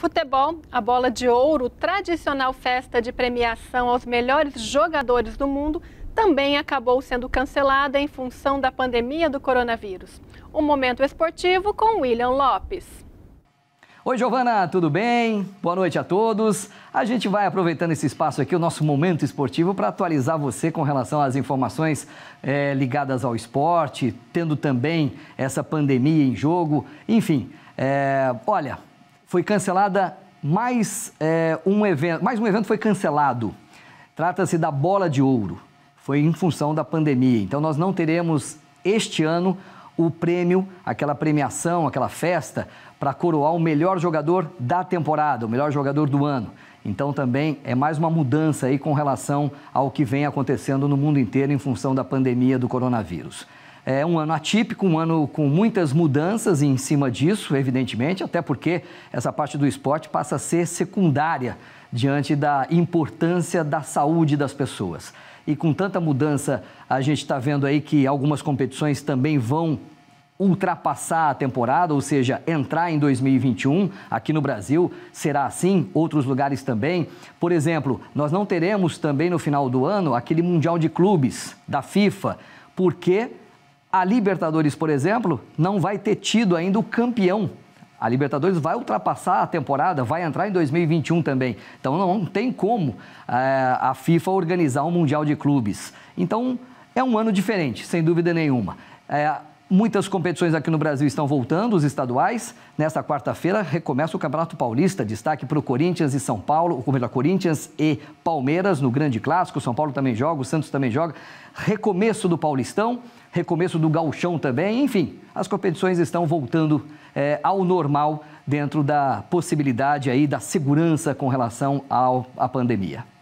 Futebol, a bola de ouro, tradicional festa de premiação aos melhores jogadores do mundo, também acabou sendo cancelada em função da pandemia do coronavírus. Um momento esportivo com William Lopes. Oi, Giovana, tudo bem? Boa noite a todos. A gente vai aproveitando esse espaço aqui, o nosso momento esportivo, para atualizar você com relação às informações é, ligadas ao esporte, tendo também essa pandemia em jogo. Enfim, é, olha, foi cancelada mais é, um evento, mais um evento foi cancelado. Trata-se da Bola de Ouro. Foi em função da pandemia. Então nós não teremos este ano o prêmio, aquela premiação, aquela festa para coroar o melhor jogador da temporada, o melhor jogador do ano. Então também é mais uma mudança aí com relação ao que vem acontecendo no mundo inteiro em função da pandemia do coronavírus. É um ano atípico, um ano com muitas mudanças em cima disso, evidentemente, até porque essa parte do esporte passa a ser secundária diante da importância da saúde das pessoas. E com tanta mudança, a gente está vendo aí que algumas competições também vão ultrapassar a temporada, ou seja, entrar em 2021. Aqui no Brasil será assim, outros lugares também. Por exemplo, nós não teremos também no final do ano aquele Mundial de Clubes da FIFA, porque a Libertadores, por exemplo, não vai ter tido ainda o campeão. A Libertadores vai ultrapassar a temporada, vai entrar em 2021 também. Então não tem como é, a FIFA organizar um Mundial de Clubes. Então é um ano diferente, sem dúvida nenhuma. É, Muitas competições aqui no Brasil estão voltando, os estaduais. Nesta quarta-feira recomeça o Campeonato Paulista. Destaque para o Corinthians e São Paulo, ou melhor, Corinthians e Palmeiras no Grande Clássico. São Paulo também joga, o Santos também joga. Recomeço do Paulistão recomeço do galchão também, enfim, as competições estão voltando é, ao normal dentro da possibilidade aí da segurança com relação à pandemia.